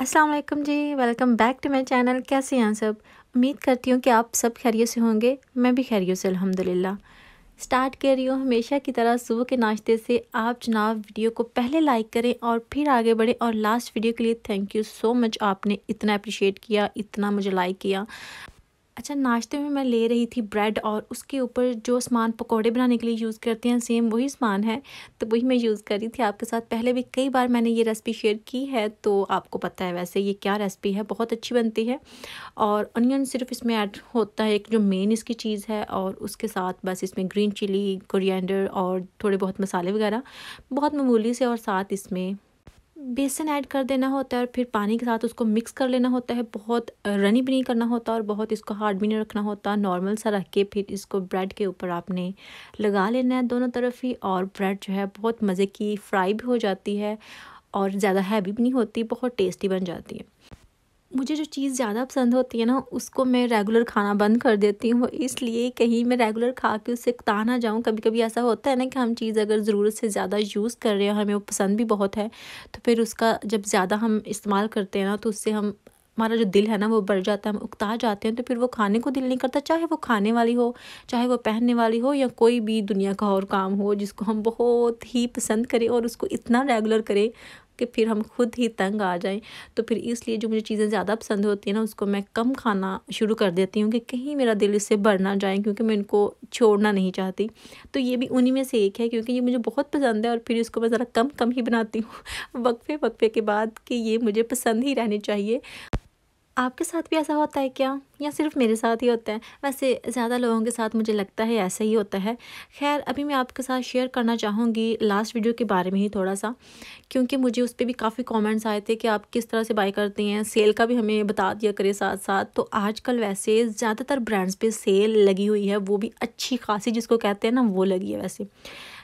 अस्सलाम वालेकुम जी welcome back to my channel कैसे हैं सब उम्मीद करती हूँ कि आप सब खैरियत से होंगे मैं भी खैरियत से अल्हम्दुलिल्लाह स्टार्ट कर रही हूँ हमेशा की तरह सुबह के नाश्ते से आप जनाब वीडियो को पहले लाइक करें और फिर आगे बढ़ें और लास्ट वीडियो के लिए थैंक यू सो मच आपने इतना अप्रिशिएट किया इतना मुझे लाइक किया अच्छा नाश्ते में मैं ले रही थी ब्रेड और उसके ऊपर जो सामान पकोड़े बनाने के लिए यूज़ करते हैं सेम वही सामान है तो वही मैं यूज़ कर रही थी आपके साथ पहले भी कई बार मैंने ये रेसिपी शेयर की है तो आपको पता है वैसे ये क्या रेसिपी है बहुत अच्छी बनती है और अनियन सिर्फ इसमें ऐड होता है एक जो मेन इसकी चीज़ है और उसके साथ बस इसमें ग्रीन चिली कोरिएंडर और थोड़े बहुत मसाले वगैरह बहुत मामूली से और साथ इसमें बेसन ऐड कर देना होता है और फिर पानी के साथ उसको मिक्स कर लेना होता है बहुत रनी भी नहीं करना होता और बहुत इसको हार्ड भी नहीं रखना होता नॉर्मल सा रख के फिर इसको ब्रेड के ऊपर आपने लगा लेना है दोनों तरफ ही और ब्रेड जो है बहुत मज़े की फ्राई भी हो जाती है और ज़्यादा हैवी भी नहीं होती बहुत टेस्टी बन जाती है मुझे जो चीज़ ज़्यादा पसंद होती है ना उसको मैं रेगुलर खाना बंद कर देती हूँ इसलिए कहीं मैं रेगुलर खा के उससे ता ना जाऊँ कभी कभी ऐसा होता है ना कि हम चीज़ अगर ज़रूरत से ज़्यादा यूज़ कर रहे हैं हमें वो पसंद भी बहुत है तो फिर उसका जब ज़्यादा हम इस्तेमाल करते हैं ना तो उससे हम हमारा जो दिल है ना वो बढ़ जाता है हम उकता जाते हैं तो फिर वो खाने को दिल नहीं करता चाहे वो खाने वाली हो चाहे वो पहनने वाली हो या कोई भी दुनिया का और काम हो जिसको हम बहुत ही पसंद करें और उसको इतना रेगुलर करें कि फिर हम खुद ही तंग आ जाएं तो फिर इसलिए जो मुझे चीज़ें ज़्यादा पसंद होती हैं ना उसको मैं कम खाना शुरू कर देती हूँ कि कहीं मेरा दिल इससे भर ना जाए क्योंकि मैं इनको छोड़ना नहीं चाहती तो ये भी उन्हीं में से एक है क्योंकि ये मुझे बहुत पसंद है और फिर इसको मैं ज़रा कम कम ही बनाती हूँ वक्फे वक्फे के बाद कि ये मुझे पसंद ही रहनी चाहिए आपके साथ भी ऐसा होता है क्या या सिर्फ मेरे साथ ही होता है वैसे ज़्यादा लोगों के साथ मुझे लगता है ऐसा ही होता है खैर अभी मैं आपके साथ शेयर करना चाहूँगी लास्ट वीडियो के बारे में ही थोड़ा सा क्योंकि मुझे उस पर भी काफ़ी कमेंट्स आए थे कि आप किस तरह से बाई करते हैं सेल का भी हमें बता दिया करें साथ साथ तो आजकल वैसे ज़्यादातर ब्रांड्स पर सेल लगी हुई है वो भी अच्छी खासी जिसको कहते हैं ना वो लगी है वैसे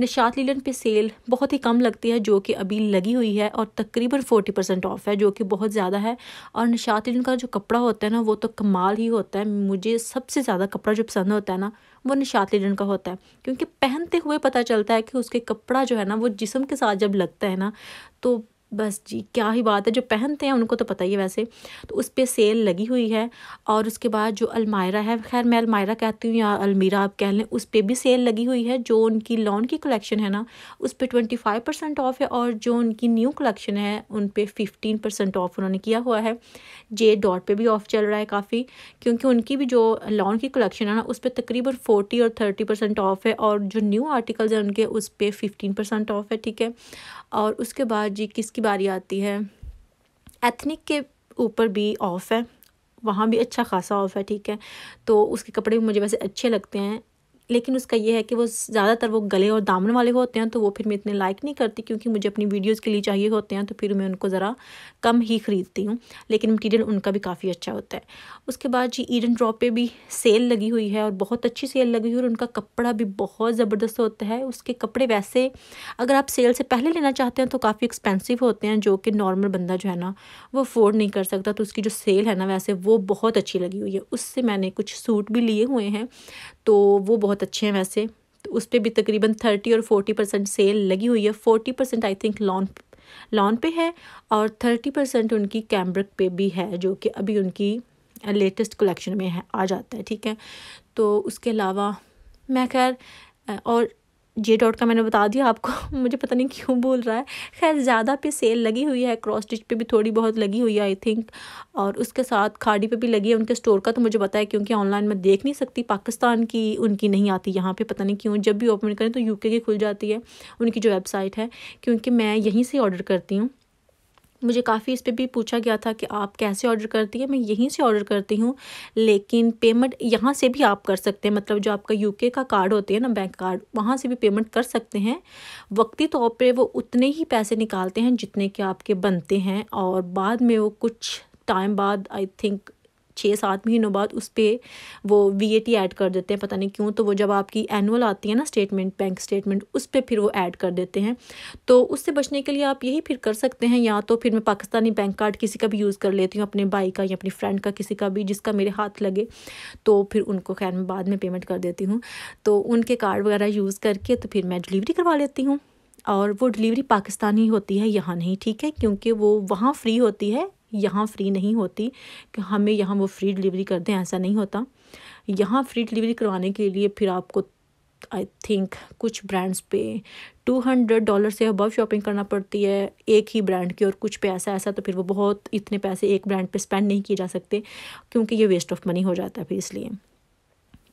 निशात लीलन पे सेल बहुत ही कम लगती है जो कि अभी लगी हुई है और तकरीबन फोर्टी परसेंट ऑफ है जो कि बहुत ज़्यादा है और निशात लीलन का जो कपड़ा होता है ना वो तो कमाल ही होता है मुझे सबसे ज़्यादा कपड़ा जो पसंद होता है ना वो निशात लीलन का होता है क्योंकि पहनते हुए पता चलता है कि उसके कपड़ा जो है ना वो जिसम के साथ जब लगता है ना तो बस जी क्या ही बात है जो पहनते हैं उनको तो पता ही है वैसे तो उस पर सेल लगी हुई है और उसके बाद जो अलमायरा है खैर मैं अलमायरा कहती हूँ या अलमीरा आप कह लें उस पर भी सेल लगी हुई है जो उनकी लॉन की कलेक्शन है ना उस पर ट्वेंटी फाइव परसेंट ऑफ है और जो उनकी न्यू कलेक्शन है उन पर फिफ्टीन परसेंट ऑफ उन्होंने किया हुआ है जे डॉट पर भी ऑफ चल रहा है काफ़ी क्योंकि उनकी भी जो लॉन की कलेक्शन है ना उस पर तकरीबन फोर्टी और थर्टी परसेंट ऑफ है और जो न्यू आर्टिकल्स हैं उनके उस पर फिफ्टीन परसेंट ऑफ है ठीक है और उसके बाद जी किसकी बारी आती है एथनिक के ऊपर भी ऑफ़ है वहाँ भी अच्छा खासा ऑफ़ है ठीक है तो उसके कपड़े भी मुझे वैसे अच्छे लगते हैं लेकिन उसका ये है कि वो ज़्यादातर वो गले और दामन वाले होते हैं तो वो फिर मैं इतने लाइक नहीं करती क्योंकि मुझे अपनी वीडियोज़ के लिए चाहिए होते हैं तो फिर मैं उनको ज़रा कम ही ख़रीदती हूँ लेकिन मटीरियल उनका भी काफ़ी अच्छा होता है उसके बाद जी ईडन ड्रॉप पर भी सेल लगी हुई है और बहुत अच्छी सेल लगी हुई है और उनका कपड़ा भी बहुत ज़बरदस्त होता है उसके कपड़े वैसे अगर आप सेल से पहले लेना चाहते हैं तो काफ़ी एक्सपेंसिव होते हैं जो कि नॉर्मल बंदा जो है ना वो अफोर्ड नहीं कर सकता तो उसकी जो सेल है ना वैसे वो बहुत अच्छी लगी हुई है उससे मैंने कुछ सूट भी लिए हुए हैं तो वो बहुत अच्छे हैं वैसे तो उस पर भी तकरीबन थर्टी और फोर्टी परसेंट सेल लगी हुई है forty percent I think lawn lawn पे है और थर्टी परसेंट उनकी कैम्ब्रिक पे भी है जो कि अभी उनकी लेटेस्ट कलेक्शन में है आ जाता है ठीक है तो उसके अलावा मैं खैर और जे डॉट का मैंने बता दिया आपको मुझे पता नहीं क्यों बोल रहा है खैर ज़्यादा पे सेल लगी हुई है क्रॉस स्टिच पे भी थोड़ी बहुत लगी हुई है आई थिंक और उसके साथ खाड़ी पे भी लगी है उनके स्टोर का तो मुझे पता है क्योंकि ऑनलाइन मैं देख नहीं सकती पाकिस्तान की उनकी नहीं आती यहाँ पे पता नहीं क्यों जब भी ओपन करें तो यूके की खुल जाती है उनकी जो वेबसाइट है क्योंकि मैं यहीं से ऑर्डर करती हूँ मुझे काफ़ी इस पर भी पूछा गया था कि आप कैसे ऑर्डर करती है मैं यहीं से ऑर्डर करती हूँ लेकिन पेमेंट यहाँ से भी आप कर सकते हैं मतलब जो आपका यूके का कार्ड होते हैं ना बैंक कार्ड वहाँ से भी पेमेंट कर सकते हैं वक्ती तौर तो पर वो उतने ही पैसे निकालते हैं जितने के आपके बनते हैं और बाद में वो कुछ टाइम बाद आई थिंक छः सात महीनों बाद उस पर वो वी ए टी ऐड कर देते हैं पता नहीं क्यों तो वो जब आपकी एनुअल आती है ना स्टेटमेंट बैंक स्टेटमेंट उस पर फिर वो ऐड कर देते हैं तो उससे बचने के लिए आप यही फिर कर सकते हैं या तो फिर मैं पाकिस्तानी बैंक कार्ड किसी का भी यूज़ कर लेती हूँ अपने भाई का या अपनी फ्रेंड का किसी का भी जिसका मेरे हाथ लगे तो फिर उनको खैर मैं बाद में पेमेंट कर देती हूँ तो उनके कार्ड वगैरह यूज़ करके तो फिर मैं डिलीवरी करवा लेती हूँ और वो डिलीवरी पाकिस्तानी होती है यहाँ नहीं ठीक है क्योंकि वो वहाँ फ्री होती है यहाँ फ्री नहीं होती कि हमें यहाँ वो फ्री डिलीवरी कर दें ऐसा नहीं होता यहाँ फ्री डिलीवरी करवाने के लिए फिर आपको आई थिंक कुछ ब्रांड्स पे टू हंड्रेड डॉलर से अबव शॉपिंग करना पड़ती है एक ही ब्रांड की और कुछ पे ऐसा ऐसा तो फिर वो बहुत इतने पैसे एक ब्रांड पे स्पेंड नहीं किए जा सकते क्योंकि ये वेस्ट ऑफ मनी हो जाता है फिर इसलिए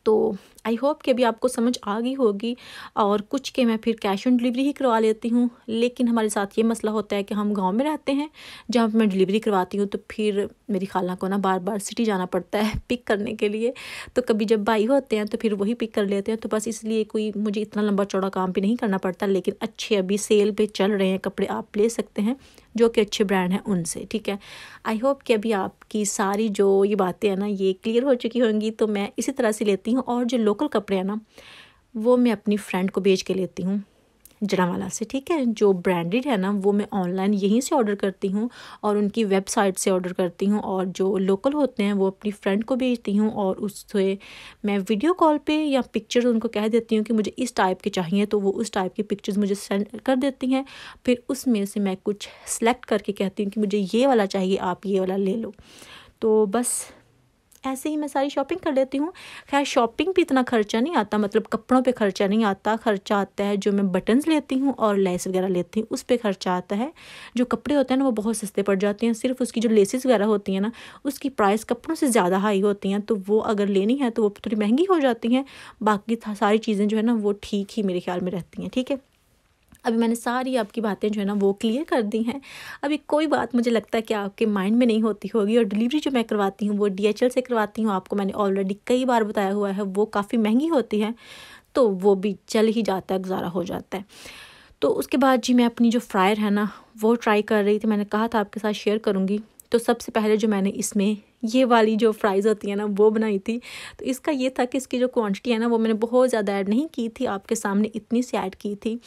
तो आई होप कि अभी आपको समझ आ गई होगी और कुछ के मैं फिर कैश ऑन डिलीवरी ही करवा लेती हूँ लेकिन हमारे साथ ये मसला होता है कि हम गांव में रहते हैं जहाँ पर मैं डिलीवरी करवाती हूँ तो फिर मेरी खाला को ना बार बार सिटी जाना पड़ता है पिक करने के लिए तो कभी जब भाई होते हैं तो फिर वही पिक कर लेते हैं तो बस इसलिए कोई मुझे इतना लंबा चौड़ा काम भी नहीं करना पड़ता लेकिन अच्छे अभी सेल पर चल रहे हैं कपड़े आप ले सकते हैं जो कि अच्छे ब्रांड हैं उनसे ठीक है आई होप कि अभी आपकी सारी जो ये बातें हैं ना ये क्लियर हो चुकी होंगी तो मैं इसी तरह से लेती हूँ और जो लोकल कपड़े हैं ना वो मैं अपनी फ्रेंड को बेच के लेती हूँ जनावाला से ठीक है जो ब्रांडेड है ना वो मैं ऑनलाइन यहीं से ऑर्डर करती हूँ और उनकी वेबसाइट से ऑर्डर करती हूँ और जो लोकल होते हैं वो अपनी फ्रेंड को भेजती हूँ और उससे मैं वीडियो कॉल पे या पिक्चर्स उनको कह देती हूँ कि मुझे इस टाइप के चाहिए तो वो उस टाइप की पिक्चर्स मुझे सेंड कर देती हैं फिर उसमें से मैं कुछ सेलेक्ट करके कहती हूँ कि मुझे ये वाला चाहिए आप ये वाला ले लो तो बस ऐसे ही मैं सारी शॉपिंग कर लेती हूँ खैर शॉपिंग पे इतना खर्चा नहीं आता मतलब कपड़ों पे खर्चा नहीं आता खर्चा आता है जो मैं बटन्स लेती हूँ और लेस वगैरह लेती हूँ उस पर खर्चा आता है जो कपड़े होते हैं ना वो बहुत सस्ते पड़ जाते हैं सिर्फ उसकी जो लेसेस वगैरह होती हैं ना उसकी प्राइस कपड़ों से ज़्यादा हाई होती हैं तो वो अगर लेनी है तो वो थोड़ी महंगी हो जाती हैं बाकी सारी चीज़ें जो है ना वो ठीक ही मेरे ख्याल में रहती हैं ठीक है अभी मैंने सारी आपकी बातें जो है ना वो क्लियर कर दी हैं अभी कोई बात मुझे लगता है कि आपके माइंड में नहीं होती होगी और डिलीवरी जो मैं करवाती हूँ वो डी से करवाती हूँ आपको मैंने ऑलरेडी कई बार बताया हुआ है वो काफ़ी महंगी होती है तो वो भी चल ही जाता है गुजारा हो जाता है तो उसके बाद जी मैं अपनी जो फ्रायर है ना वो ट्राई कर रही थी मैंने कहा था आपके साथ शेयर करूँगी तो सबसे पहले जो मैंने इसमें ये वाली जो फ्राइज़ होती है ना वो बनाई थी तो इसका ये था कि इसकी जो क्वांटिटी है ना वो मैंने बहुत ज़्यादा ऐड नहीं की थी आपके सामने इतनी सी ऐड की थी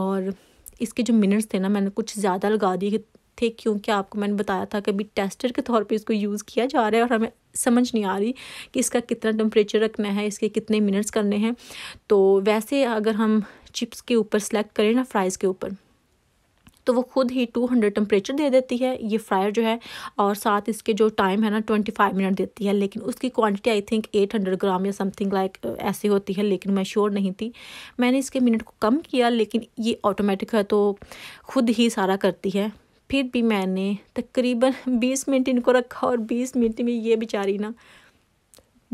और इसके जो मिनट्स थे ना मैंने कुछ ज़्यादा लगा दिए थे क्योंकि आपको मैंने बताया था कि अभी टेस्टर के तौर पर इसको यूज़ किया जा रहा है और हमें समझ नहीं आ रही कि इसका कितना टम्परेचर रखना है इसके कितने मिनट्स करने हैं तो वैसे अगर हम चिप्स के ऊपर सेलेक्ट करें ना फ्राइज़ के ऊपर तो वो खुद ही 200 टेम्परेचर दे देती है ये फ्रायर जो है और साथ इसके जो टाइम है ना 25 मिनट देती है लेकिन उसकी क्वांटिटी आई थिंक 800 ग्राम या समथिंग लाइक ऐसी होती है लेकिन मैं श्योर नहीं थी मैंने इसके मिनट को कम किया लेकिन ये ऑटोमेटिक है तो खुद ही सारा करती है फिर भी मैंने तकरीबन बीस मिनट इनको रखा और बीस मिनट में ये बेचारी ना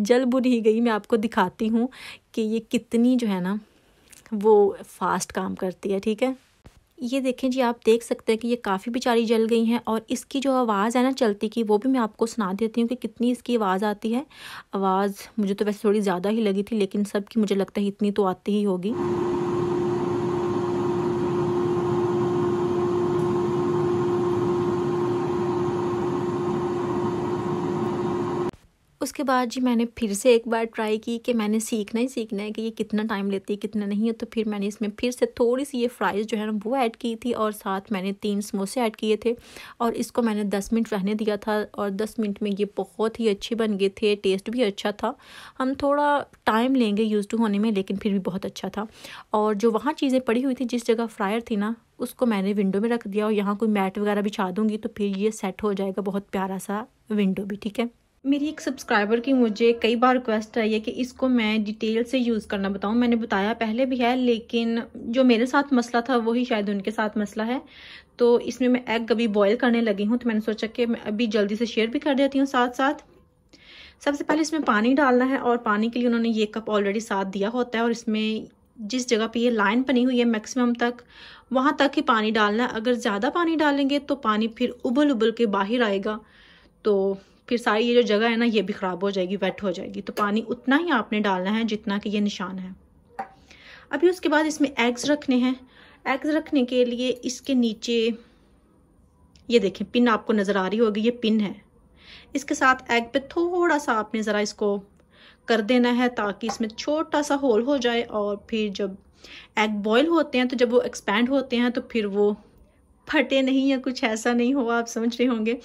जल बुन ही गई मैं आपको दिखाती हूँ कि ये कितनी जो है ना वो फास्ट काम करती है ठीक है ये देखें जी आप देख सकते हैं कि ये काफ़ी बेचारी जल गई हैं और इसकी जो आवाज़ है ना चलती की वो भी मैं आपको सुना देती हूँ कि कितनी इसकी आवाज़ आती है आवाज़ मुझे तो वैसे थोड़ी ज़्यादा ही लगी थी लेकिन सबकी मुझे लगता है इतनी तो आती ही होगी उसके बाद जी मैंने फिर से एक बार ट्राई की कि मैंने सीखना ही सीखना है कि ये कितना टाइम लेती है कितना नहीं है तो फिर मैंने इसमें फिर से थोड़ी सी ये फ्राइज़ जो है ना वो ऐड की थी और साथ मैंने तीन समोसे ऐड किए थे और इसको मैंने दस मिनट रहने दिया था और दस मिनट में ये बहुत ही अच्छे बन गए थे टेस्ट भी अच्छा था हम थोड़ा टाइम लेंगे यूज़ टू होने में लेकिन फिर भी बहुत अच्छा था और जो वहाँ चीज़ें पड़ी हुई थी जिस जगह फ्रायर थी ना उसको मैंने विंडो में रख दिया और यहाँ कोई मैट वगैरह बिछा दूँगी तो फिर ये सेट हो जाएगा बहुत प्यारा सा विंडो भी ठीक है मेरी एक सब्सक्राइबर की मुझे कई बार रिक्वेस्ट आई है कि इसको मैं डिटेल से यूज़ करना बताऊं मैंने बताया पहले भी है लेकिन जो मेरे साथ मसला था वही शायद उनके साथ मसला है तो इसमें मैं एग अभी बॉईल करने लगी हूँ तो मैंने सोचा कि मैं अभी जल्दी से शेयर भी कर देती हूँ साथ साथ सबसे पहले इसमें पानी डालना है और पानी के लिए उन्होंने ये कप ऑलरेडी साथ दिया होता है और इसमें जिस जगह पे ये लाइन बनी हुई है मैक्सिमम तक वहाँ तक ही पानी डालना है अगर ज़्यादा पानी डालेंगे तो पानी फिर उबल उबल के बाहर आएगा तो फिर सारी ये जो जगह है ना ये भी ख़राब हो जाएगी वेट हो जाएगी तो पानी उतना ही आपने डालना है जितना कि ये निशान है अभी उसके बाद इसमें एग्स रखने हैं एग्स रखने के लिए इसके नीचे ये देखें पिन आपको नज़र आ रही होगी ये पिन है इसके साथ एग पे थोड़ा सा आपने ज़रा इसको कर देना है ताकि इसमें छोटा सा होल हो जाए और फिर जब एग बॉयल होते हैं तो जब वो एक्सपैंड होते हैं तो फिर वो फटे नहीं या कुछ ऐसा नहीं हुआ आप समझ रहे होंगे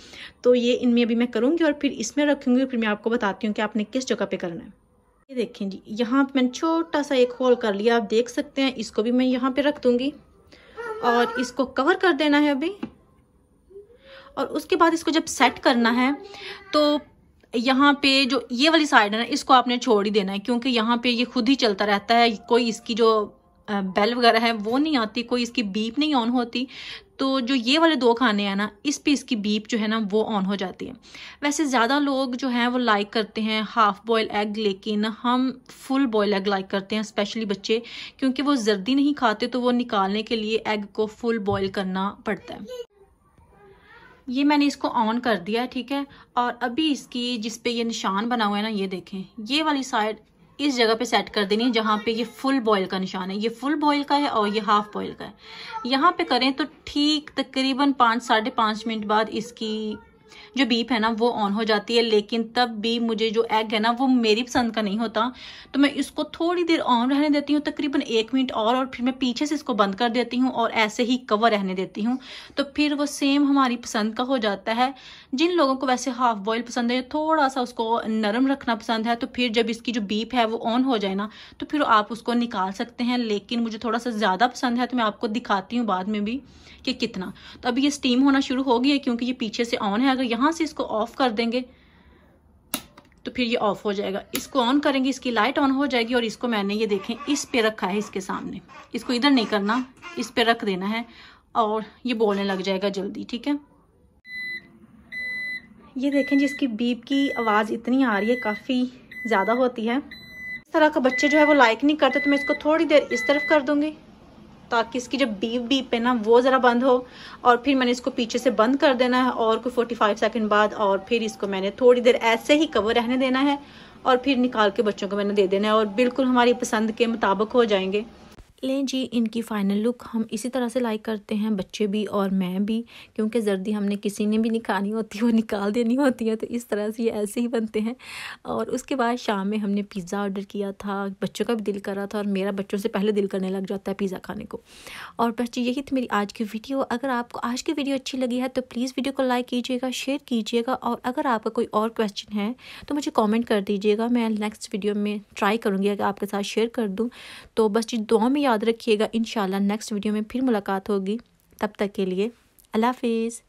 तो ये इनमें अभी मैं करूँगी और फिर इसमें रखूँगी फिर मैं आपको बताती हूँ कि आपने किस जगह पर करना है ये देखें जी यहाँ मैंने छोटा सा एक होल कर लिया आप देख सकते हैं इसको भी मैं यहाँ पे रख दूँगी और इसको कवर कर देना है अभी और उसके बाद इसको जब सेट करना है तो यहाँ पे जो ये वाली साइड है ना इसको आपने छोड़ ही देना है क्योंकि यहाँ पे ये खुद ही चलता रहता है कोई इसकी जो बेल वगैरह है वो नहीं आती कोई इसकी बीप नहीं ऑन होती तो जो ये वाले दो खाने हैं ना इस पे इसकी बीप जो है ना वो ऑन हो जाती है वैसे ज़्यादा लोग जो हैं वो लाइक करते हैं हाफ़ बॉयल एग लेकिन हम फुल बॉयल एग लाइक करते हैं स्पेशली बच्चे क्योंकि वो जर्दी नहीं खाते तो वो निकालने के लिए एग को फुल बॉयल करना पड़ता है ये मैंने इसको ऑन कर दिया है ठीक है और अभी इसकी जिसपे ये निशान बना हुआ है ना ये देखें ये वाली साइड इस जगह पे सेट कर देनी है जहाँ पे ये फुल बॉयल का निशान है ये फुल बॉयल का है और ये हाफ बॉयल का है यहाँ पे करें तो ठीक तकरीबन पाँच साढ़े पाँच मिनट बाद इसकी जो बीप है ना वो ऑन हो जाती है लेकिन तब भी मुझे जो एग है ना वो मेरी पसंद का नहीं होता तो मैं इसको थोड़ी देर ऑन रहने देती हूँ तकरीबन एक मिनट और और फिर मैं पीछे से इसको बंद कर देती हूँ और ऐसे ही कवर रहने देती हूँ तो फिर वो सेम हमारी पसंद का हो जाता है जिन लोगों को वैसे हाफ बॉयल पसंद है थोड़ा सा उसको नरम रखना पसंद है तो फिर जब इसकी जो बीप है वो ऑन हो जाए ना तो फिर आप उसको निकाल सकते हैं लेकिन मुझे थोड़ा सा ज़्यादा पसंद है तो मैं आपको दिखाती हूँ बाद में भी कि कितना तो अभी ये स्टीम होना शुरू हो गई है क्योंकि ये पीछे से ऑन है अगर यहाँ से इसको ऑफ कर देंगे तो फिर ये ऑफ हो जाएगा इसको ऑन करेंगे इसकी लाइट ऑन हो जाएगी और इसको मैंने ये देखें इस पे रखा है इसके सामने इसको इधर नहीं करना इस पे रख देना है और ये बोलने लग जाएगा जल्दी ठीक है ये देखें जिसकी बीप की आवाज़ इतनी आ रही है काफ़ी ज़्यादा होती है इस तरह का बच्चे जो है वो लाइक नहीं करते तो मैं इसको थोड़ी देर इस तरफ कर दूंगी ताकि इसकी जब बीप बीप है ना वो ज़रा बंद हो और फिर मैंने इसको पीछे से बंद कर देना है और कोई 45 सेकंड बाद और फिर इसको मैंने थोड़ी देर ऐसे ही कवर रहने देना है और फिर निकाल के बच्चों को मैंने दे देना है और बिल्कुल हमारी पसंद के मुताबिक हो जाएंगे लें जी इनकी फ़ाइनल लुक हम इसी तरह से लाइक करते हैं बच्चे भी और मैं भी क्योंकि जर्दी हमने किसी ने भी निकालनी होती है वो निकाल देनी होती है तो इस तरह से ये ऐसे ही बनते हैं और उसके बाद शाम में हमने पिज़्ज़ा ऑर्डर किया था बच्चों का भी दिल कर रहा था और मेरा बच्चों से पहले दिल करने लग जाता है पिज़्ज़ा खाने को और बच्चे यही थी मेरी आज की वीडियो अगर आपको आज की वीडियो अच्छी लगी है तो प्लीज़ वीडियो को लाइक कीजिएगा शेयर कीजिएगा और अगर आपका कोई और क्वेश्चन है तो मुझे कॉमेंट कर दीजिएगा मैं नेक्स्ट वीडियो में ट्राई करूँगी अगर आपके साथ शेयर कर दूँ तो बस जी दो में याद रखिएगा इन नेक्स्ट वीडियो में फिर मुलाकात होगी तब तक के लिए अल्लाह हाफिज़